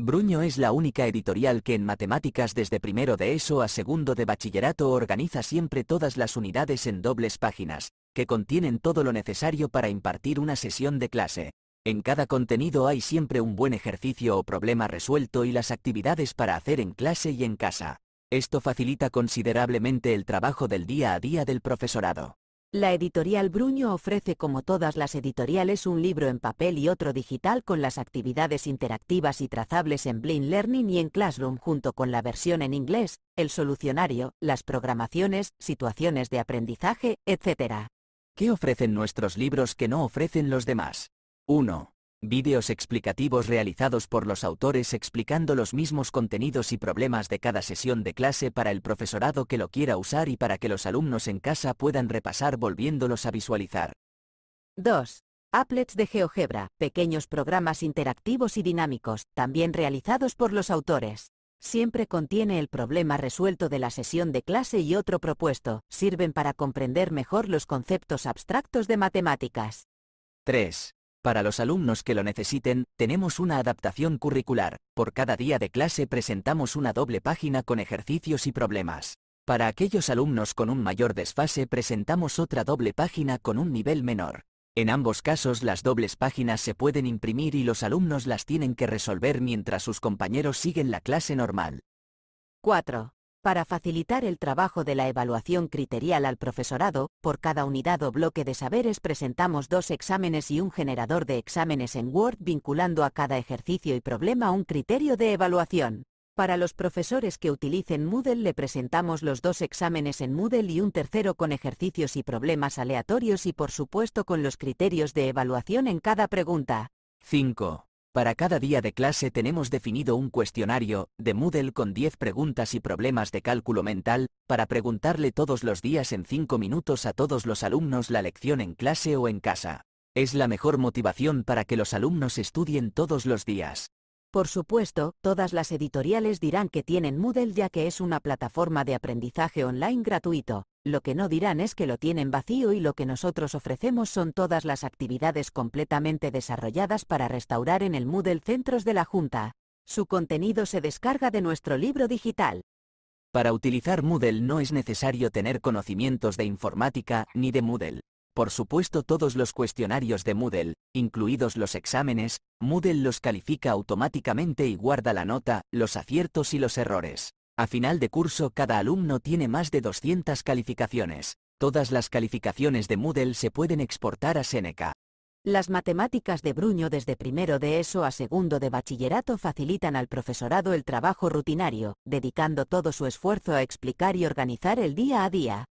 Bruño es la única editorial que en matemáticas desde primero de ESO a segundo de bachillerato organiza siempre todas las unidades en dobles páginas, que contienen todo lo necesario para impartir una sesión de clase. En cada contenido hay siempre un buen ejercicio o problema resuelto y las actividades para hacer en clase y en casa. Esto facilita considerablemente el trabajo del día a día del profesorado. La editorial Bruño ofrece como todas las editoriales un libro en papel y otro digital con las actividades interactivas y trazables en Blind Learning y en Classroom junto con la versión en inglés, el solucionario, las programaciones, situaciones de aprendizaje, etc. ¿Qué ofrecen nuestros libros que no ofrecen los demás? 1. Vídeos explicativos realizados por los autores explicando los mismos contenidos y problemas de cada sesión de clase para el profesorado que lo quiera usar y para que los alumnos en casa puedan repasar volviéndolos a visualizar. 2. Applets de GeoGebra, pequeños programas interactivos y dinámicos, también realizados por los autores. Siempre contiene el problema resuelto de la sesión de clase y otro propuesto, sirven para comprender mejor los conceptos abstractos de matemáticas. 3. Para los alumnos que lo necesiten, tenemos una adaptación curricular. Por cada día de clase presentamos una doble página con ejercicios y problemas. Para aquellos alumnos con un mayor desfase presentamos otra doble página con un nivel menor. En ambos casos las dobles páginas se pueden imprimir y los alumnos las tienen que resolver mientras sus compañeros siguen la clase normal. 4. Para facilitar el trabajo de la evaluación criterial al profesorado, por cada unidad o bloque de saberes presentamos dos exámenes y un generador de exámenes en Word vinculando a cada ejercicio y problema un criterio de evaluación. Para los profesores que utilicen Moodle le presentamos los dos exámenes en Moodle y un tercero con ejercicios y problemas aleatorios y por supuesto con los criterios de evaluación en cada pregunta. 5. Para cada día de clase tenemos definido un cuestionario de Moodle con 10 preguntas y problemas de cálculo mental, para preguntarle todos los días en 5 minutos a todos los alumnos la lección en clase o en casa. Es la mejor motivación para que los alumnos estudien todos los días. Por supuesto, todas las editoriales dirán que tienen Moodle ya que es una plataforma de aprendizaje online gratuito. Lo que no dirán es que lo tienen vacío y lo que nosotros ofrecemos son todas las actividades completamente desarrolladas para restaurar en el Moodle Centros de la Junta. Su contenido se descarga de nuestro libro digital. Para utilizar Moodle no es necesario tener conocimientos de informática ni de Moodle. Por supuesto todos los cuestionarios de Moodle, incluidos los exámenes, Moodle los califica automáticamente y guarda la nota, los aciertos y los errores. A final de curso cada alumno tiene más de 200 calificaciones. Todas las calificaciones de Moodle se pueden exportar a Seneca. Las matemáticas de Bruño desde primero de ESO a segundo de bachillerato facilitan al profesorado el trabajo rutinario, dedicando todo su esfuerzo a explicar y organizar el día a día.